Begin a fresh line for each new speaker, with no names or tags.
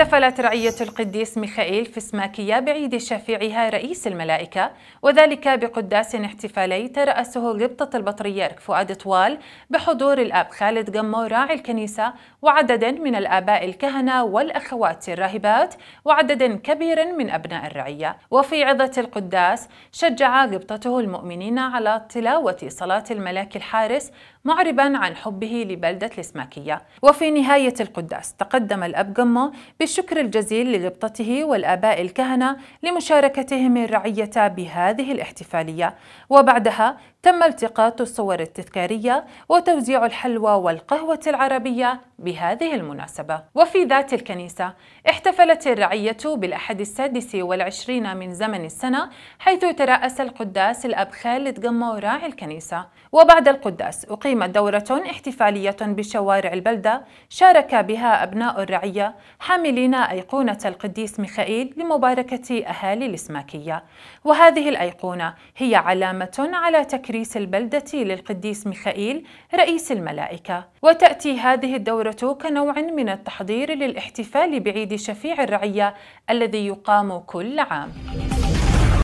احتفلت رعية القديس ميخائيل في سماكية بعيد شفيعها رئيس الملائكة وذلك بقداس احتفالي ترأسه قبطة البطريرك فؤاد طوال بحضور الأب خالد قمو راعي الكنيسة وعدد من الآباء الكهنة والأخوات الراهبات وعدد كبير من أبناء الرعية وفي عظة القداس شجع قبطته المؤمنين على تلاوة صلاة الملاك الحارس معربا عن حبه لبلدة الإسماكية وفي نهاية القداس تقدم الأب قمو بالشكر الجزيل لغبطته والآباء الكهنة لمشاركتهم الرعية بهذه الاحتفالية وبعدها تم التقاط الصور التذكارية وتوزيع الحلوى والقهوة العربية بهذه المناسبة وفي ذات الكنيسة احتفلت الرعية بالأحد السادس والعشرين من زمن السنة حيث ترأس القداس الأب خالد قمو راعي الكنيسة وبعد القداس أقيمت دورة احتفالية بشوارع البلدة شارك بها أبناء الرعية حاملين أيقونة القديس ميخائيل لمباركة أهالي الإسماكية وهذه الأيقونة هي علامة على تكريم الكريس البلدة للقديس ميخائيل رئيس الملائكة وتأتي هذه الدورة كنوع من التحضير للاحتفال بعيد شفيع الرعية الذي يقام كل عام